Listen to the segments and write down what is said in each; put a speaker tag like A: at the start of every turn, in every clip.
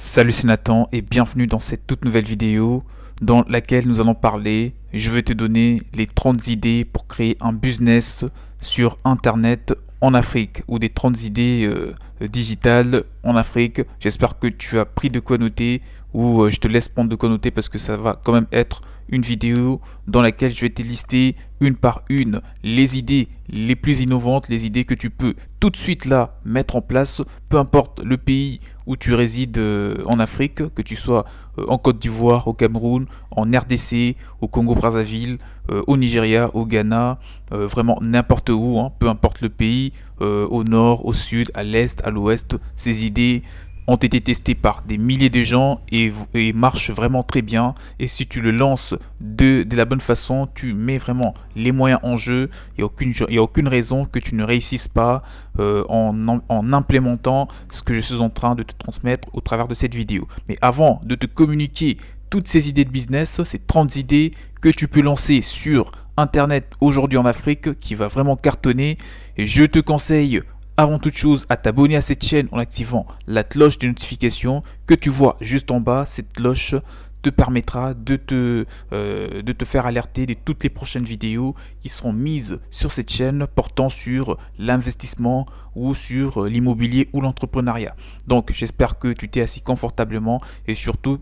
A: Salut c'est Nathan et bienvenue dans cette toute nouvelle vidéo dans laquelle nous allons parler, je vais te donner les 30 idées pour créer un business sur internet en Afrique ou des 30 idées euh, digitales en Afrique. J'espère que tu as pris de quoi noter ou euh, je te laisse prendre de quoi noter parce que ça va quand même être une vidéo dans laquelle je vais te lister une par une les idées les plus innovantes, les idées que tu peux tout de suite là mettre en place, peu importe le pays où tu résides euh, en Afrique, que tu sois euh, en Côte d'Ivoire, au Cameroun, en RDC, au Congo-Brazzaville, euh, au Nigeria, au Ghana, vraiment n'importe où, hein, peu importe le pays, au nord, au sud, à l'est, à l'ouest, ces idées, ont été testés par des milliers de gens et, et marchent vraiment très bien. Et si tu le lances de, la bonne façon, tu mets vraiment les moyens en jeu. Il n'y a, aucune, aucune raison que tu ne réussisses pas euh, en, en, implémentant ce que je suis en train de te transmettre au travers de cette vidéo. Mais avant de te communiquer toutes ces idées de business, ces 30 idées que tu peux lancer sur Internet aujourd'hui en Afrique qui va vraiment cartonner, et je te conseille avant toute chose à t'abonner à cette chaîne en activant la cloche de notification que tu vois juste en bas. Cette cloche te permettra de te, euh, de te faire alerter de toutes les prochaines vidéos qui seront mises sur cette chaîne portant sur l'investissement ou sur euh, l'immobilier ou l'entrepreneuriat. Donc j'espère que tu t'es assis confortablement et surtout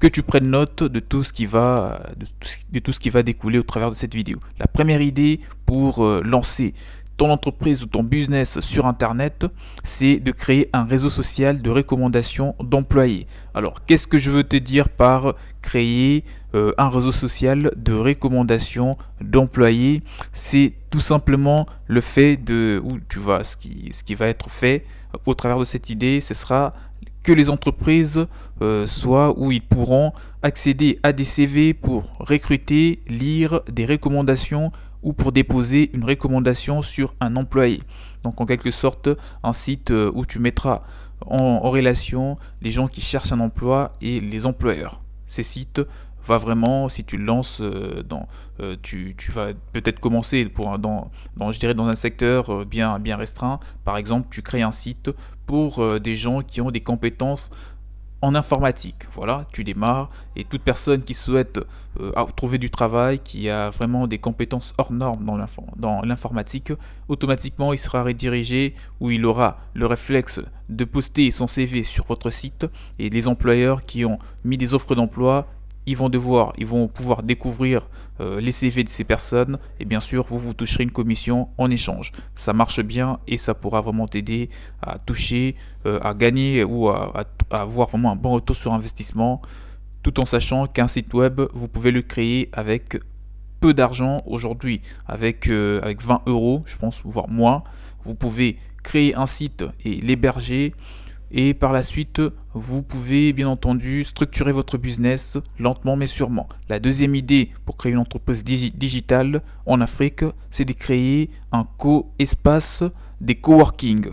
A: que tu prennes note de tout ce qui va de tout ce, qui va découler au travers de cette vidéo. La première idée pour euh, lancer ton entreprise ou ton business sur Internet, c'est de créer un réseau social de recommandations d'employés. Alors, qu'est-ce que je veux te dire par créer euh, un réseau social de recommandations d'employés C'est tout simplement le fait de, où tu vois, ce qui, ce qui va être fait euh, au travers de cette idée, ce sera que les entreprises euh, soient où ils pourront accéder à des CV pour recruter, lire des recommandations ou pour déposer une recommandation sur un employé. Donc en quelque sorte un site euh, où tu mettras en, relation les gens qui cherchent un emploi et les employeurs. Ces sites va vraiment, si tu le lances, euh, dans, euh, tu, vas peut-être commencer pour, dans, dans, je dirais dans un secteur bien, bien restreint. Par exemple, tu crées un site pour des gens qui ont des compétences en informatique. Voilà, tu démarres et toute personne qui souhaite euh, trouver du travail, qui a vraiment des compétences hors normes dans l'informatique, automatiquement il sera redirigé ou il aura le réflexe de poster son CV sur votre site et les employeurs qui ont mis des offres d'emploi ils vont devoir, ils vont pouvoir découvrir euh, les CV de ces personnes et bien sûr vous vous toucherez une commission en échange. Ça marche bien et ça pourra vraiment t'aider à toucher, euh, à gagner ou à, avoir vraiment un bon retour sur investissement tout en sachant qu'un site web vous pouvez le créer avec peu d'argent aujourd'hui avec, euh, avec 20 euros je pense voire moins vous pouvez créer un site et l'héberger et par la suite, vous pouvez bien entendu structurer votre business lentement mais sûrement. La deuxième idée pour créer une entreprise digitale en Afrique, c'est de créer un co-espace des coworking.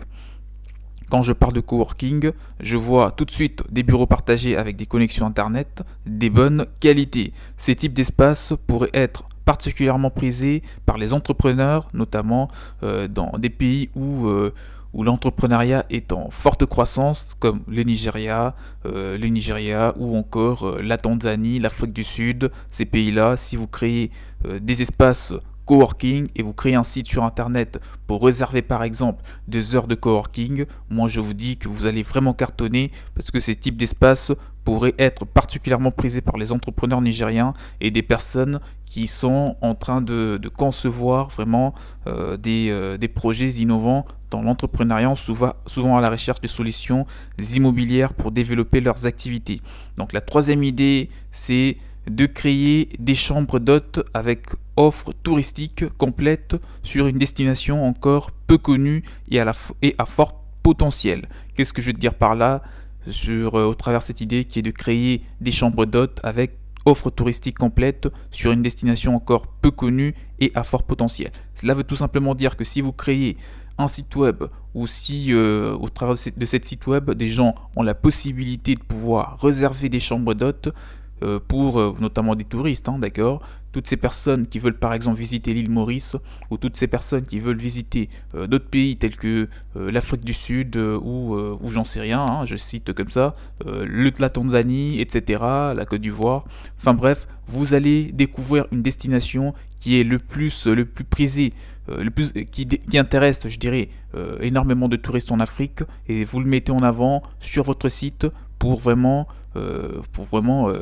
A: Quand je parle de coworking, je vois tout de suite des bureaux partagés avec des connexions Internet, des bonnes qualités. Ces types d'espaces pourraient être particulièrement prisés par les entrepreneurs, notamment euh, dans des pays où... Euh, où l'entrepreneuriat est en forte croissance, comme le Nigeria, euh, le Nigeria ou encore euh, la Tanzanie, l'Afrique du Sud, ces pays-là, si vous créez euh, des espaces coworking et vous créez un site sur internet pour réserver par exemple des heures de coworking, moi je vous dis que vous allez vraiment cartonner parce que ces types d'espaces pourraient être particulièrement prisés par les entrepreneurs nigériens et des personnes qui sont en train de, concevoir vraiment des projets innovants dans l'entrepreneuriat, souvent, souvent à la recherche de solutions immobilières pour développer leurs activités. Donc la troisième idée, c'est de créer des chambres d'hôtes avec offre touristique complète sur une destination encore peu connue et à, à fort potentiel. Qu'est-ce que je veux dire par là sur, euh, au travers de cette idée qui est de créer des chambres d'hôtes avec offre touristique complète sur une destination encore peu connue et à fort potentiel. Cela veut tout simplement dire que si vous créez un site web ou si euh, au travers de cette site web, des gens ont la possibilité de pouvoir réserver des chambres d'hôtes, euh, pour euh, notamment des touristes, hein, d'accord Toutes ces personnes qui veulent par exemple visiter l'île Maurice ou toutes ces personnes qui veulent visiter euh, d'autres pays tels que l'Afrique du Sud ou, j'en sais rien, hein, je cite comme ça, la Tanzanie, etc., la Côte d'Ivoire. Enfin bref, vous allez découvrir une destination qui est le plus, le plus prisée le plus, qui, intéresse, je dirais, énormément de touristes en Afrique et vous le mettez en avant sur votre site, pour vraiment, euh, pour vraiment euh,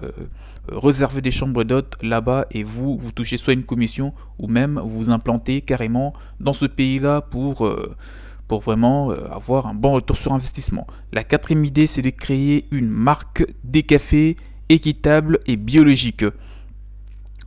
A: réserver des chambres d'hôtes là-bas et vous, vous touchez soit une commission ou même vous implantez carrément dans ce pays-là pour, euh, pour vraiment avoir un bon retour sur investissement. La quatrième idée, c'est de créer une marque des cafés équitable et biologique.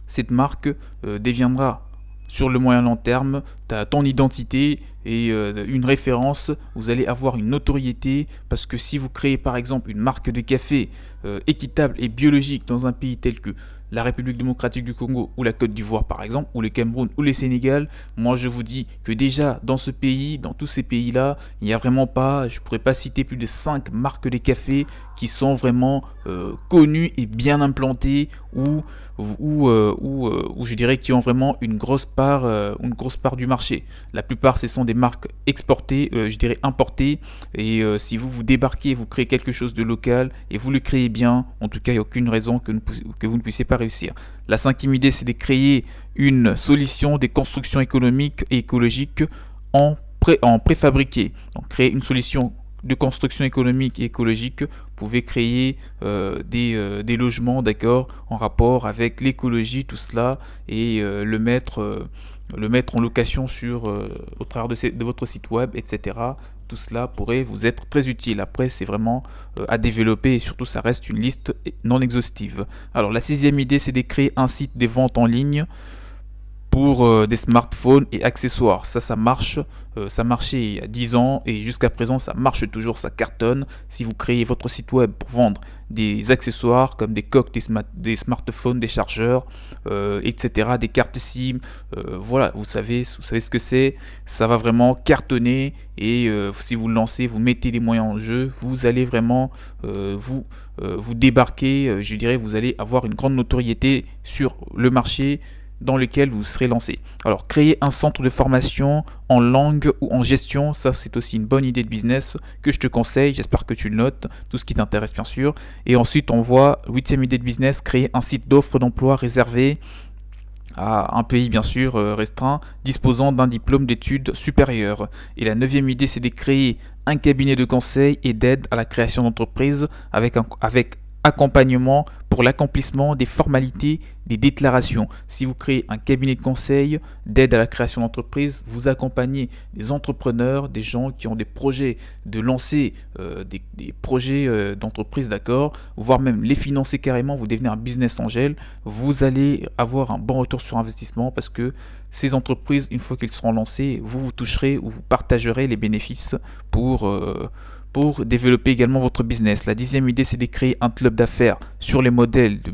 A: Cette marque deviendra sur le moyen long terme, tu as ton identité et euh, une référence, vous allez avoir une notoriété parce que si vous créez par exemple une marque de café euh, équitable et biologique dans un pays tel que la République démocratique du Congo ou la Côte d'Ivoire par exemple, ou le Cameroun ou le Sénégal, moi je vous dis que déjà dans ce pays, dans tous ces pays-là, il n'y a vraiment pas, je pourrais pas citer plus de 5 marques de café qui sont vraiment euh, connus et bien implantés ou, ou, euh, euh, ou, je dirais qui ont vraiment une grosse part, une grosse part du marché. La plupart, ce sont des marques exportées, je dirais importées. Et si vous vous débarquez, vous créez quelque chose de local et vous le créez bien, en tout cas, il n'y a aucune raison que, que vous ne puissiez pas réussir. La cinquième idée, c'est de créer une solution des constructions économiques et écologiques en, pré en préfabriqué. Donc créer une solution de construction économique et écologique pouvait créer euh, euh, des, logements d'accord en rapport avec l'écologie tout cela et euh, le mettre le mettre en location sur au travers de, de, votre site web etc tout cela pourrait vous être très utile après c'est vraiment à développer et surtout ça reste une liste non exhaustive alors la sixième idée c'est de créer un site des ventes en ligne euh, des smartphones et accessoires. Ça, ça marche. Euh, ça marchait il y a ans et jusqu'à présent, ça marche toujours, ça cartonne. Si vous créez votre site web pour vendre des accessoires comme des coques, des, smartphones, des chargeurs, euh, etc., des cartes SIM, voilà, vous savez, vous savez ce que c'est. Ça va vraiment cartonner et si vous lancez, vous mettez les moyens en jeu, vous allez vraiment vous vous débarquer. je dirais, vous allez avoir une grande notoriété sur le marché dans lequel vous serez lancé. Alors, créer un centre de formation en langue ou en gestion, ça c'est aussi une bonne idée de business que je te conseille, j'espère que tu le notes, tout ce qui t'intéresse bien sûr. Et ensuite, on voit, huitième idée de business, créer un site d'offre d'emploi réservé à un pays bien sûr euh, restreint disposant d'un diplôme d'études supérieures. Et la neuvième idée, c'est de créer un cabinet de conseil et d'aide à la création d'entreprises avec, un, avec accompagnement pour l'accomplissement des formalités des déclarations. Si vous créez un cabinet de conseil d'aide à la création d'entreprise, vous accompagnez des entrepreneurs, des gens qui ont des projets de lancer euh, des, projets euh, d'entreprise, d'accord, voire même les financer carrément, vous devenez un business angel, vous allez avoir un bon retour sur investissement parce que ces entreprises, une fois qu'elles seront lancées, vous vous toucherez ou vous partagerez les bénéfices pour... Euh, pour développer également votre business. La dixième idée, c'est de créer un club d'affaires sur les modèles de,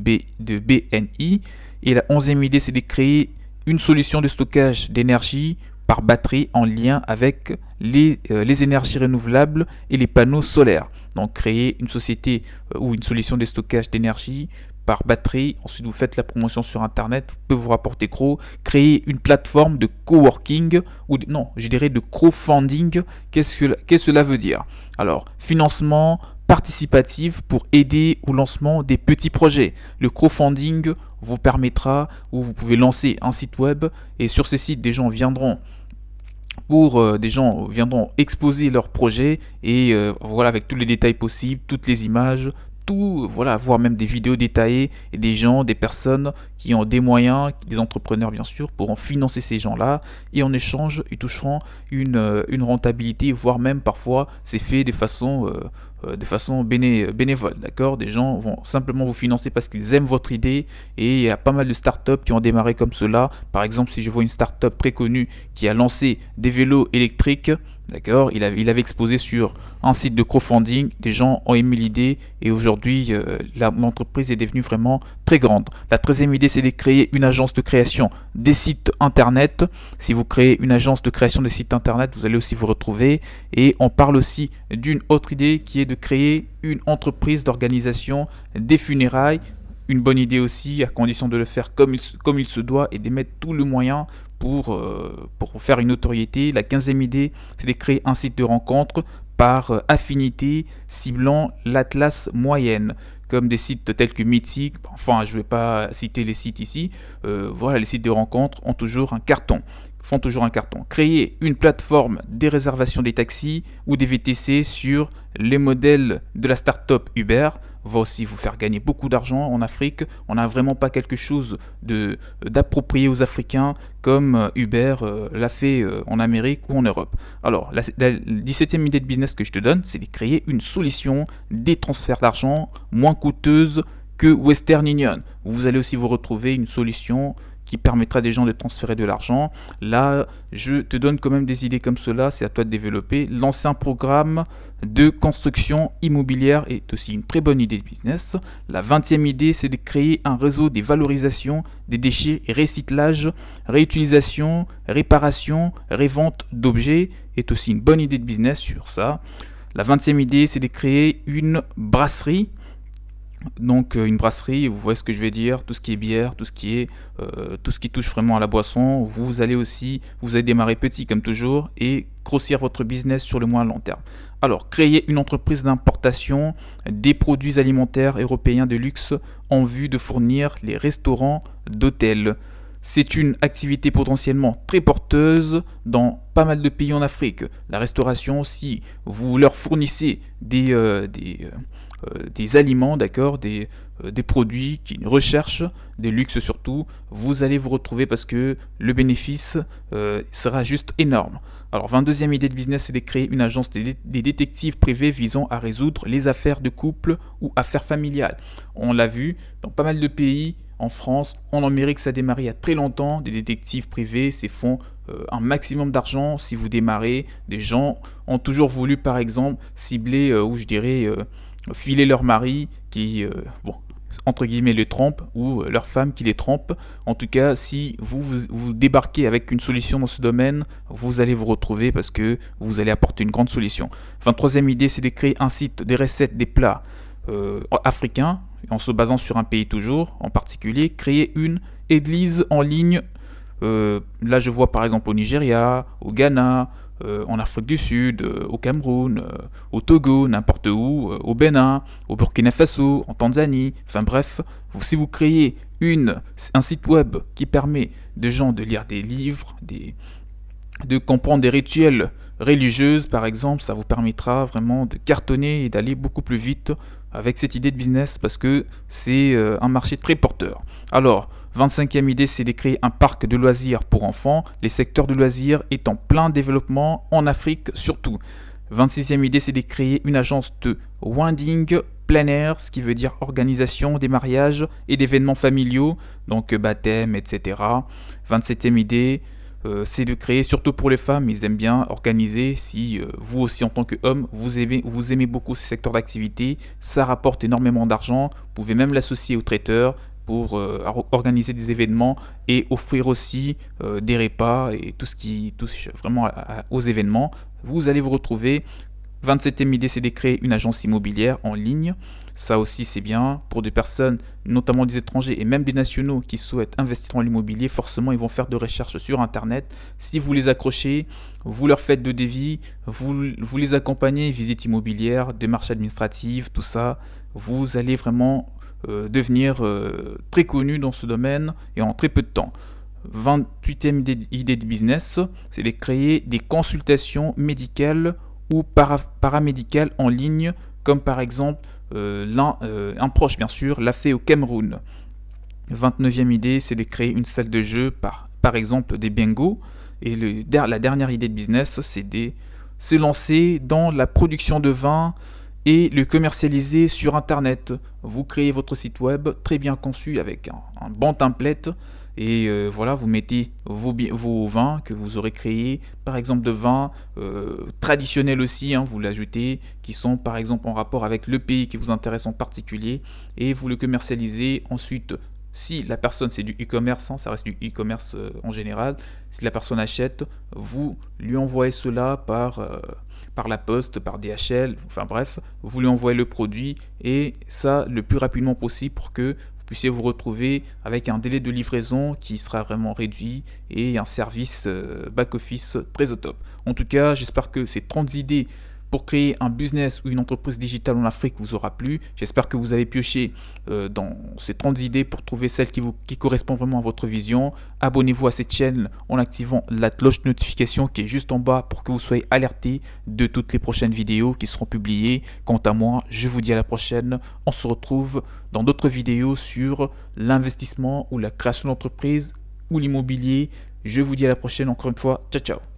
A: BNI. Et la onzième idée, c'est de créer une solution de stockage d'énergie par batterie en lien avec les, euh, énergies renouvelables et les panneaux solaires. Donc créer une société euh, ou une solution de stockage d'énergie par batterie. Ensuite, vous faites la promotion sur Internet, vous pouvez vous rapporter gros. Créer une plateforme de coworking ou non, je dirais de crowdfunding. Qu'est-ce que, quest cela veut dire Alors, financement participatif pour aider au lancement des petits projets. Le crowdfunding vous permettra ou vous pouvez lancer un site web et sur ces sites, des gens viendront pour euh, des gens viendront exposer leurs projets et euh, voilà avec tous les détails possibles, toutes les images, tout, voilà, voir même des vidéos détaillées et des gens, des personnes qui ont des moyens, des entrepreneurs bien sûr, pourront financer ces gens-là et en échange, ils toucheront une, euh, une rentabilité, voire même parfois c'est fait de façon, euh, euh, de façon béné bénévole, d'accord Des gens vont simplement vous financer parce qu'ils aiment votre idée et il y a pas mal de startups qui ont démarré comme cela. Par exemple, si je vois une startup très connue qui a lancé des vélos électriques, D'accord il, avait exposé sur un site de crowdfunding, des gens ont aimé l'idée et aujourd'hui euh, l'entreprise est devenue vraiment très grande. La treizième idée c'est de créer une agence de création des sites internet. Si vous créez une agence de création des sites internet, vous allez aussi vous retrouver. Et on parle aussi d'une autre idée qui est de créer une entreprise d'organisation des funérailles une bonne idée aussi, à condition de le faire comme il, comme il se doit et d'émettre tout le moyen pour, euh, pour faire une notoriété. La quinzième idée, c'est de créer un site de rencontre par euh, affinité, ciblant l'Atlas moyenne, comme des sites tels que Mythique, enfin je ne vais pas citer les sites ici, euh, voilà, les sites de rencontre ont toujours un carton, font toujours un carton. Créer une plateforme des réservations des taxis ou des VTC sur les modèles de la start-up Uber, va aussi vous faire gagner beaucoup d'argent en Afrique. On n'a vraiment pas quelque chose d'approprié aux Africains comme euh, Uber euh, l'a fait euh, en Amérique ou en Europe. Alors, la, 17e idée de business que je te donne, c'est de créer une solution des transferts d'argent moins coûteuse que Western Union. Vous allez aussi vous retrouver une solution permettra des gens de transférer de l'argent. Là, je te donne quand même des idées comme cela, c'est à toi de développer. Lancer un programme de construction immobilière est aussi une très bonne idée de business. La 20e idée, c'est de créer un réseau des valorisations des déchets, et recyclage, réutilisation, réparation, révente d'objets est aussi une bonne idée de business sur ça. La 20e idée, c'est de créer une brasserie donc euh, une brasserie, vous voyez ce que je vais dire, tout ce qui est bière, tout ce qui est euh, tout ce qui touche vraiment à la boisson, vous allez aussi vous allez démarrer petit comme toujours et grossir votre business sur le moins long terme. Alors, créer une entreprise d'importation des produits alimentaires européens de luxe en vue de fournir les restaurants d'hôtels. C'est une activité potentiellement très porteuse dans pas mal de pays en Afrique. La restauration, aussi, vous leur fournissez des, euh, des, euh, des aliments, d'accord, des, euh, des produits qui recherchent des luxes surtout, vous allez vous retrouver parce que le bénéfice euh, sera juste énorme. Alors 22e idée de business, c'est de créer une agence des, détectives privés visant à résoudre les affaires de couple ou affaires familiales. On l'a vu dans pas mal de pays, en France, en Amérique, ça a démarré il y a très longtemps, des détectives privés, se font un maximum d'argent si vous démarrez. Des gens ont toujours voulu par exemple cibler, ou je dirais filer leur mari qui, euh, entre guillemets, les trompe, ou leur femme qui les trompe. En tout cas, si vous, vous, débarquez avec une solution dans ce domaine, vous allez vous retrouver parce que vous allez apporter une grande solution. 23e idée, c'est de créer un site des recettes des plats euh, africains, en se basant sur un pays toujours, en particulier, créer une église en ligne. Euh, là, je vois par exemple au Nigeria, au Ghana, euh, en Afrique du Sud, euh, au Cameroun, euh, au Togo, n'importe où, au Bénin, au Burkina Faso, en Tanzanie, enfin bref, si vous créez une, un site web qui permet de gens de lire des livres, de comprendre des rituels religieux par exemple, ça vous permettra vraiment de cartonner et d'aller beaucoup plus vite avec cette idée de business parce que c'est un marché très porteur. Alors, 25e idée, c'est de créer un parc de loisirs pour enfants, les secteurs de loisirs sont en plein développement, en Afrique surtout. 26e idée, c'est de créer une agence de winding plein air, ce qui veut dire organisation des mariages et d'événements familiaux, donc euh, baptême, etc. 27e idée, euh, c'est de créer, surtout pour les femmes, ils aiment bien organiser. Si euh, vous aussi en tant qu'homme, vous aimez, vous aimez beaucoup ces secteurs d'activité, ça rapporte énormément d'argent, vous pouvez même l'associer au traiteur, pour euh, organiser des événements et offrir aussi euh, des repas et tout ce qui touche vraiment aux événements. Vous allez vous retrouver 27e idée, c'est de créer une agence immobilière en ligne. Ça aussi, c'est bien. Pour des personnes, notamment des étrangers et même des nationaux qui souhaitent investir dans l'immobilier, forcément, ils vont faire de recherches sur Internet. Si vous les accrochez, vous leur faites de devis, vous, vous les accompagnez, visite immobilière, démarche administrative, tout ça, vous allez vraiment euh, devenir euh, très connu dans ce domaine et en très peu de temps. 28e idée de business, c'est de créer des consultations médicales ou paramédicales en ligne, comme par exemple euh, un, proche bien sûr l'a fait au Cameroun. 29e idée, c'est de créer une salle de jeu par, par exemple des bingos. Et la dernière idée de business, c'est de se lancer dans la production de vin et le commercialiser sur Internet. Vous créez votre site web très bien conçu avec un, bon template et euh, voilà, vous mettez vos, vos, vins que vous aurez créés, par exemple de vins euh, traditionnels aussi, hein, vous l'ajoutez, qui sont par exemple en rapport avec le pays qui vous intéresse en particulier, et vous le commercialisez ensuite. Si la personne, c'est du e-commerce, hein, ça reste du e-commerce euh, en général, si la personne achète, vous lui envoyez cela par par la poste, par DHL, enfin bref, vous lui envoyez le produit et ça le plus rapidement possible pour que vous puissiez vous retrouver avec un délai de livraison qui sera vraiment réduit et un service euh, back-office très au top. En tout cas, j'espère que ces 30 idées pour créer un business ou une entreprise digitale en Afrique vous aura plu. J'espère que vous avez pioché euh, dans ces 30 idées pour trouver celle qui, vous, qui correspond vraiment à votre vision. Abonnez-vous à cette chaîne en activant la cloche de notification qui est juste en bas pour que vous soyez alerté de toutes les prochaines vidéos qui seront publiées. Quant à moi, je vous dis à la prochaine. On se retrouve dans d'autres vidéos sur l'investissement ou la création d'entreprise ou l'immobilier. Je vous dis à la prochaine encore une fois. Ciao ciao